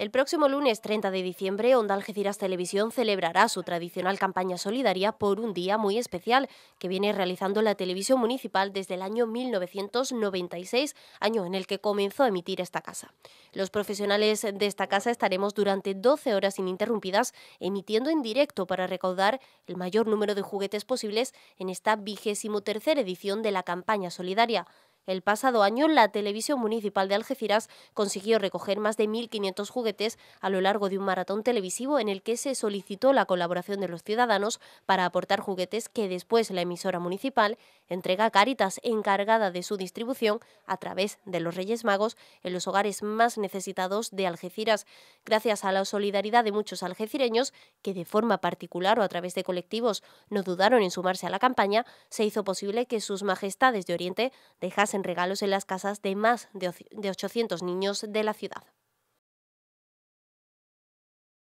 El próximo lunes 30 de diciembre, Onda Algeciras Televisión celebrará su tradicional campaña solidaria por un día muy especial que viene realizando la televisión municipal desde el año 1996, año en el que comenzó a emitir esta casa. Los profesionales de esta casa estaremos durante 12 horas ininterrumpidas emitiendo en directo para recaudar el mayor número de juguetes posibles en esta vigésimo tercera edición de la campaña solidaria. El pasado año, la televisión municipal de Algeciras consiguió recoger más de 1.500 juguetes a lo largo de un maratón televisivo en el que se solicitó la colaboración de los ciudadanos para aportar juguetes que después la emisora municipal entrega a Caritas encargada de su distribución a través de los Reyes Magos en los hogares más necesitados de Algeciras. Gracias a la solidaridad de muchos algecireños que de forma particular o a través de colectivos no dudaron en sumarse a la campaña, se hizo posible que sus majestades de Oriente dejasen en regalos en las casas de más de 800 niños de la ciudad.